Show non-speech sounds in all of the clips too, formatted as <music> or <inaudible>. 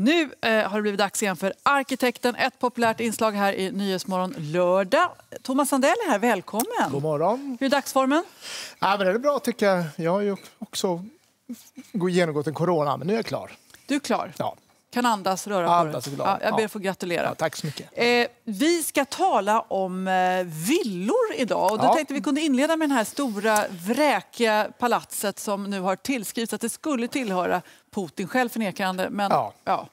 Nu eh, har det blivit dags igen för Arkitekten, ett populärt inslag här i Nyhetsmorgon lördag. Thomas Sandell är här, välkommen. God morgon. Hur är dagsformen? Ja, men det är bra tycker jag. Jag har ju också genomgått en corona, men nu är jag klar. Du är klar? Ja kan andas, röra andas på dig. Ja, jag ber att få gratulera. Ja, tack så mycket. Eh, vi ska tala om eh, villor idag. Och då ja. tänkte vi kunde inleda med det här stora vräkiga palatset som nu har tillskrivits att det skulle tillhöra Putin själv förnekande. Men, ja. ja.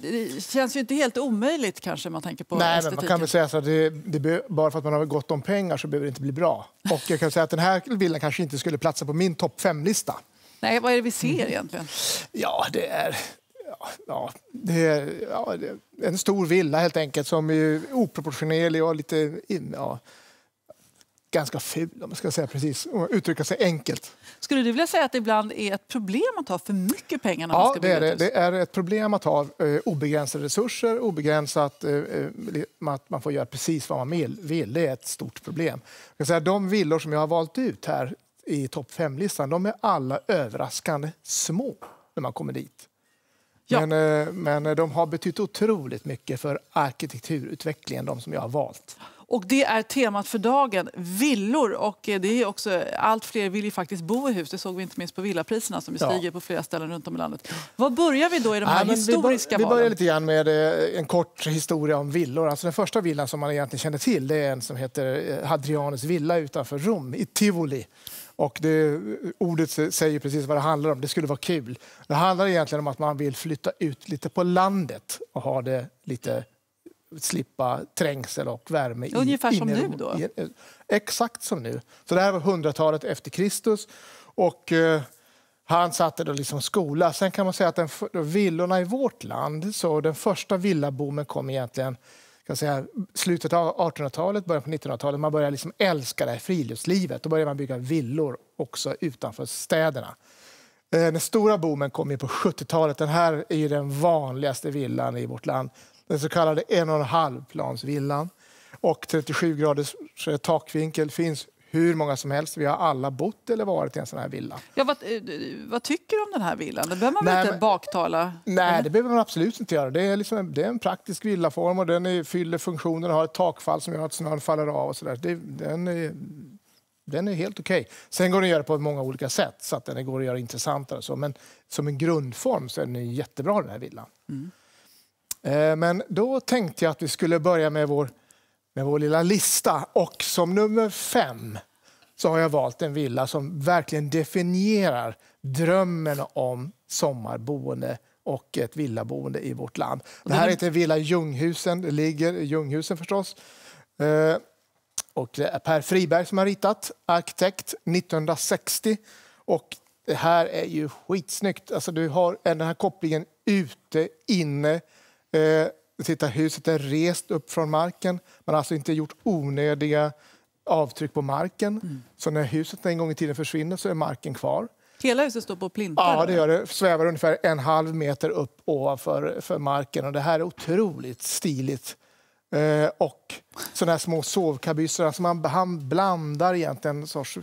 Det känns ju inte helt omöjligt kanske man tänker på Nej, estetiken. men man kan väl säga så att det, det, bara för att man har gott om pengar så behöver det inte bli bra. Och jag kan säga att den här villan kanske inte skulle platsa på min topp fem-lista. Nej, vad är det vi ser egentligen? Ja, det är ja, det är ja, en stor villa helt enkelt som är oproportionerlig och lite in, ja, ganska ful om man ska säga precis, och uttrycka sig enkelt. Skulle du vilja säga att det ibland är ett problem att ha för mycket pengar? När ja, man ska det är det. det är ett problem att ha eh, obegränsade resurser, obegränsat eh, eh att man får göra precis vad man vill. Det är ett stort problem. Jag säga, de villor som jag har valt ut här i topp 5-listan, de är alla överraskande små när man kommer dit. Ja. Men, eh, men de har betytt otroligt mycket för arkitekturutvecklingen, de som jag har valt. Och det är temat för dagen, villor. Och eh, det är också, allt fler vill ju faktiskt bo i hus. Det såg vi inte minst på villapriserna som ja. på flera ställen runt om i landet. Var börjar vi då i de här ja, historiska vi, vi börjar lite grann med eh, en kort historia om villor. Alltså den första villan som man egentligen känner till det är en som heter Hadrianus villa utanför Rom, i Tivoli. Och det, ordet säger precis vad det handlar om. Det skulle vara kul. Det handlar egentligen om att man vill flytta ut lite på landet och ha det lite slippa trängsel och värme. Ungefär i, som nu då? I, exakt som nu. Så det här var hundratalet efter Kristus. Och eh, han satte då liksom skola. Sen kan man säga att den, villorna i vårt land, så den första villaboomen kom egentligen ska säga, slutet av 1800-talet, början på 1900-talet. Man börjar liksom älska det här friluftslivet. Då börjar man bygga villor också utanför städerna. Eh, den stora boomen kom på 70-talet. Den här är den vanligaste villan i vårt land. Den så kallade en och en halv plansvillan. Och 37 graders takvinkel finns hur många som helst. Vi har alla bott eller varit i en sån här villa. Ja, vad, eh, vad tycker du om den här villan? Det behöver man nej, väl inte men, baktala? Nej, det behöver man absolut inte göra. Det är, liksom en, det är en praktisk villaform och den är, fyller funktionen och har ett takfall som gör att snön faller av och sådär. Den är, den är helt okej. Okay. Sen går den att göra på många olika sätt så att den går att göra intressantare så. Men som en grundform så är den jättebra den här villan. Mm. Eh, men då tänkte jag att vi skulle börja med vår med vår lilla lista. Och som nummer fem så har jag valt en villa som verkligen definierar drömmen om sommarboende och ett villaboende i vårt land. Det här heter Villa Ljunghusen, det ligger i Ljunghusen förstås. Eh, och det är Per Friberg som har ritat, arkitekt, 1960. Och det här är ju skitsnyggt. Alltså, du har den här kopplingen ute, inne, eh, titta, huset är rest upp från marken. Man har alltså inte gjort onödiga avtryck på marken. Mm. Så när huset en gång i tiden försvinner så är marken kvar. Hela huset står på plintar? Ja, det gör det. Svävar ungefär en halv meter upp ovanför för marken. Och det här är otroligt stiligt. Eh, och sådana här små sovkabysser. Alltså man, blandar egentligen en sorts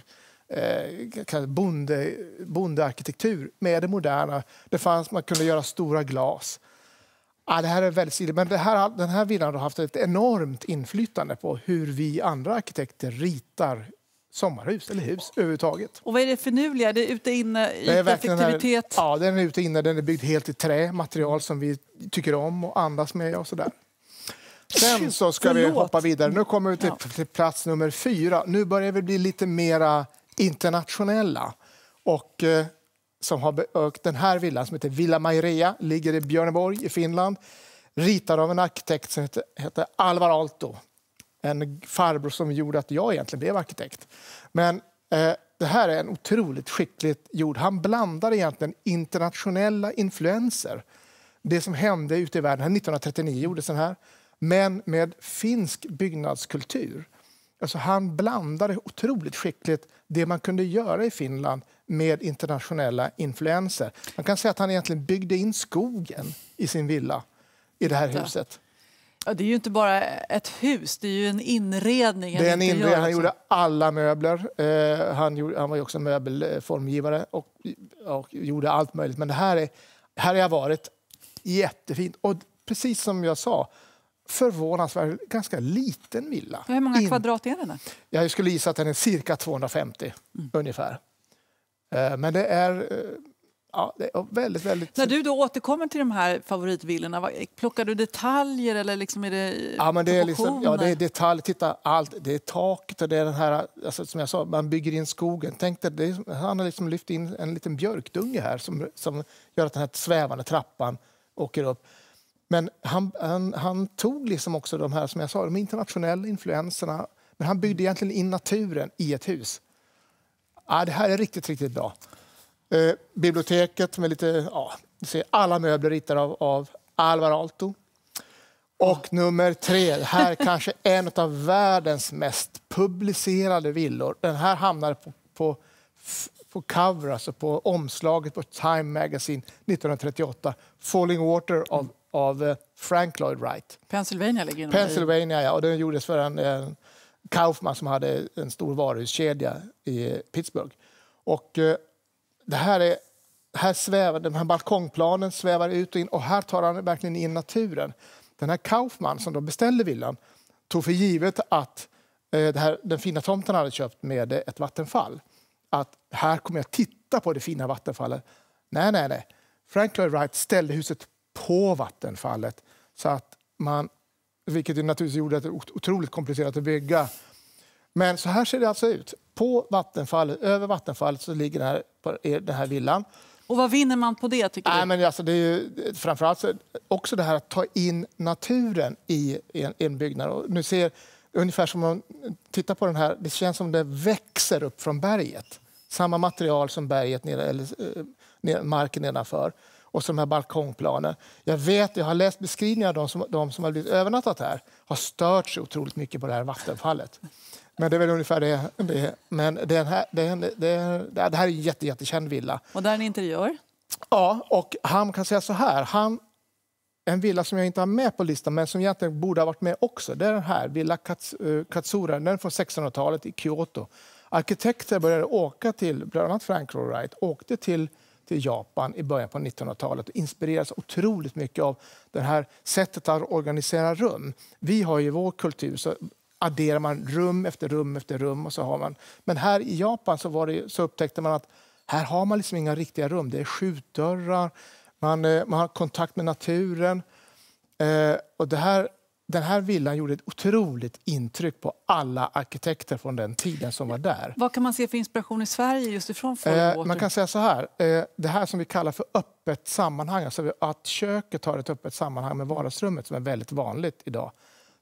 eh, bonde, bondearkitektur med det moderna. Det fanns, man kunde göra stora glas. Ja, det här är väldigt stiligt, men det här, den här villan har haft ett enormt inflytande på hur vi andra arkitekter ritar sommarhus eller hus överhuvudtaget. Och vad är det finurliga? Det är ute inne, yteffektivitet? Ja, den är ute inne. Den är byggd helt i trä, material som vi tycker om och andas med och sådär. Sen så ska Förlåt. vi hoppa vidare. Nu kommer vi till, ja. till, plats nummer fyra. Nu börjar vi bli lite mera internationella. Och eh, som har beökt den här villan som heter Villa Mairea, ligger i Björneborg i Finland. Ritad av en arkitekt som heter, heter Alvar Aalto. En farbror som gjorde att jag egentligen blev arkitekt. Men eh, det här är en otroligt skickligt gjord. Han blandar egentligen internationella influenser. Det som hände ute i världen, 1939 gjordes den här, men med finsk byggnadskultur. Alltså han blandade otroligt skickligt det man kunde göra i Finland med internationella influenser. Man kan säga att han egentligen byggde in skogen i sin villa i det här huset. Ja, det är ju inte bara ett hus, det är ju en inredning. Det är en inredning. Han liksom- gjorde alla möbler. Eh, han, gjorde, han, var också möbelformgivare och, och, gjorde allt möjligt. Men det här, har jag varit. Jättefint. Och precis som jag sa, förvånansvärt ganska liten villa. Hur många kvadrat är den? Jag skulle gissa att den är cirka 250 mm. ungefär. Eh, men det är eh, Ja, väldigt, väldigt... När du då återkommer till de här favoritvillorna, plockar du detaljer eller liksom är det ja, men det är liksom, ja, det är detaljer. Titta, allt. Det är taket och det är den här, alltså, som jag sa, man bygger in skogen. Tänk dig, är, han har liksom lyft in en liten björkdunge här som, som gör att den här svävande trappan åker upp. Men han, han, han tog liksom också de här, som jag sa, de internationella influenserna. Men han byggde egentligen in naturen i ett hus ah, det här är riktigt, riktigt bra. Eh, biblioteket med lite, ja, ser alla möbler ritade av, av Alvar Aalto. Och oh. nummer tre, här kanske <laughs> en av världens mest publicerade villor. Den här hamnade på, på, på cover, alltså på omslaget på Time Magazine 1938. Falling Water av, mm. av eh, Frank Lloyd Wright. Pennsylvania ligger Pennsylvania, ja. Och den gjordes för en, en eh, Kaufman som hade en stor varuhuskedja i Pittsburgh. Och eh, det här är här svävar, den här balkongplanen svävar ut och in och här tar han verkligen in naturen. Den här Kaufman som då beställde villan tog för givet att eh, här, den fina tomten hade köpt med ett vattenfall. Att här kommer jag titta på det fina vattenfallet. Nej, nej, nej. Frank Lloyd Wright ställde huset på vattenfallet så att man vilket naturligtvis gjorde att det var otroligt komplicerat att bygga. Men så här ser det alltså ut. På vattenfallet, över vattenfallet så ligger den här, den här villan. Och vad vinner man på det? tycker Nej, du? Men alltså, det är ju, framförallt också det här att ta in naturen i en, en byggnad. Och nu ser, ungefär som man tittar på den här, det känns som det växer upp från berget. Samma material som berget nere, eller, eh, nere, marken nedanför och så de här balkongplanen. Jag vet, jag har läst beskrivningar av de som, de som har blivit övernattat här har stört sig otroligt mycket på det här vattenfallet. Men det är väl ungefär det. det. Men den här, den, den, det här är en jätte, jättekänd villa. Och där är en interiör? Ja, och han kan säga så här. Han, en villa som jag inte har med på listan, men som egentligen borde ha varit med också. Det är den här, Villa Kats, eh, Katsura. Den från 1600-talet i Kyoto. Arkitekter började åka till, bland annat Frank Lloyd Wright, åkte till till Japan i början på 1900-talet och inspirerades otroligt mycket av det här sättet att organisera rum. Vi har i vår kultur så adderar man rum efter rum efter rum. och så har man. Men här i Japan så, det, så upptäckte man att här har man liksom inga riktiga rum. Det är skjutdörrar, man, eh, man har kontakt med naturen. Eh, och det här den här villan gjorde ett otroligt intryck på alla arkitekter från den tiden som var där. Vad kan man se för inspiration i Sverige just ifrån eh, Man kan säga så här, eh, det här som vi kallar för öppet sammanhang, alltså att köket har ett öppet sammanhang med vardagsrummet som är väldigt vanligt idag.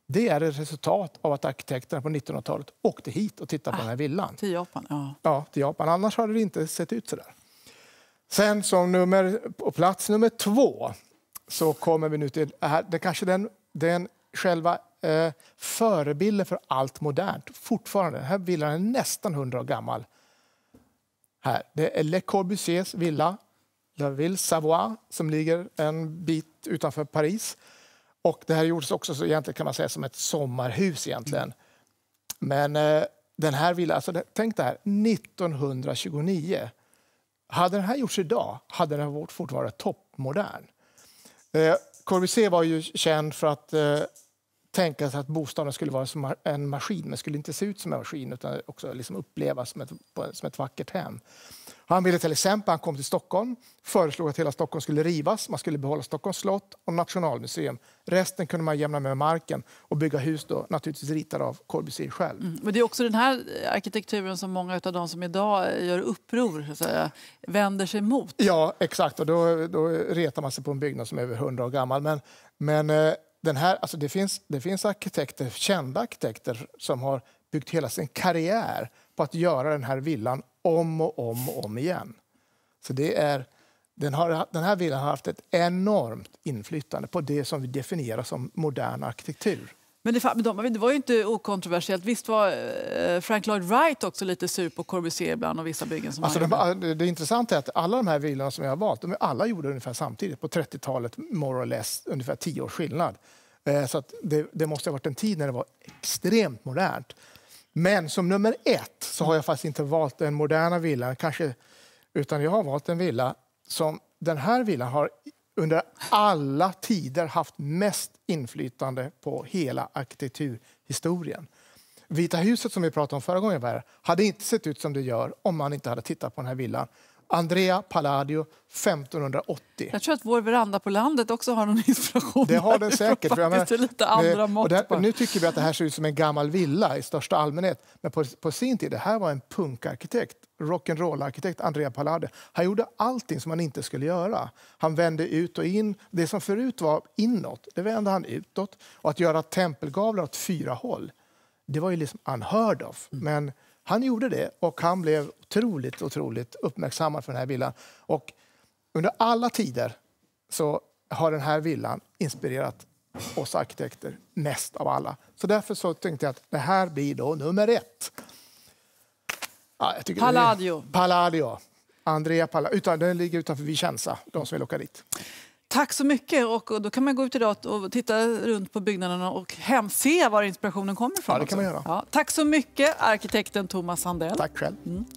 Det är ett resultat av att arkitekterna på 1900-talet åkte hit och tittade ah, på den här villan. Ah, till Japan, ja. ja. till Japan. Annars hade det inte sett ut så där. Sen som nummer, på plats nummer två så kommer vi nu till det kanske den, den själva eh, förebilden för allt modernt. Fortfarande, den här villan är nästan 100 år gammal. Här. Det är Le Corbusiers villa, La Ville Savoie, som ligger en bit utanför Paris. Och det här gjordes också så egentligen kan man säga som ett sommarhus. egentligen. Men eh, den här villan, alltså, tänk det här, 1929. Hade den här gjorts idag hade den varit toppmodern. Eh, Corbusier var ju känd för att eh, tänka sig att bostaden skulle vara som en maskin, men skulle inte se ut som en maskin utan också liksom upplevas som ett, som ett vackert hem. Han ville till exempel, han kom till Stockholm, föreslog att hela Stockholm skulle rivas, man skulle behålla Stockholms slott och Nationalmuseum. Resten kunde man jämna med marken och bygga hus då, naturligtvis ritade av Corbusier själv. Mm. Men det är också den här arkitekturen som många av de som idag gör uppror så att säga, vänder sig mot. Ja, exakt. Och då, då retar man sig på en byggnad som är över 100 år gammal. Men, men eh, den här, alltså det, finns, det finns arkitekter, kända arkitekter som har byggt hela sin karriär på att göra den här villan om och om och om igen. Så det är, den, har, den här villan har haft ett enormt inflytande på det som vi definierar som modern arkitektur. Men det, men de, det var ju inte okontroversiellt. Visst var eh, Frank Lloyd Wright också lite sur på Corbusier ibland och vissa byggen som alltså han de, Det intressanta är att alla de här villorna som jag har valt, de är alla gjorda ungefär samtidigt, på 30-talet, more or less, ungefär tio års skillnad. Eh, så det, det, måste ha varit en tid när det var extremt modernt. Men som nummer ett så har jag faktiskt inte valt den moderna villan, kanske, utan jag har valt en villa som den här villan har under alla tider haft mest inflytande på hela arkitekturhistorien. Vita huset som vi pratade om förra gången hade inte sett ut som det gör om man inte hade tittat på den här villan Andrea Palladio 1580. Jag tror att vår veranda på landet också har någon inspiration. Det har den säkert. För jag menar, lite andra eh, mått där, nu tycker vi att det här ser ut som en gammal villa i största allmänhet. Men på, på sin tid, det här var en punkarkitekt, rock'n'roll-arkitekt, Andrea Palladio. Han gjorde allting som han inte skulle göra. Han vände ut och in. Det som förut var inåt, det vände han utåt. Och att göra tempelgavlar åt fyra håll, det var ju liksom unheard of. Mm. Men han gjorde det och han blev otroligt, otroligt uppmärksammad för den här villan. Och under alla tider så har den här villan inspirerat oss arkitekter mest av alla. Så därför så tänkte jag att det här blir då nummer ett. Ja, Palladio. Palladio. Andrea Palladio. Utan, den ligger utanför Vicenza, de som vill åka dit. Tack så mycket. Och då kan man gå ut idag och titta runt på byggnaderna och hemse var inspirationen kommer ifrån. Ja, det kan man göra. Ja, tack så mycket, arkitekten Thomas Sandell. Tack själv. Mm.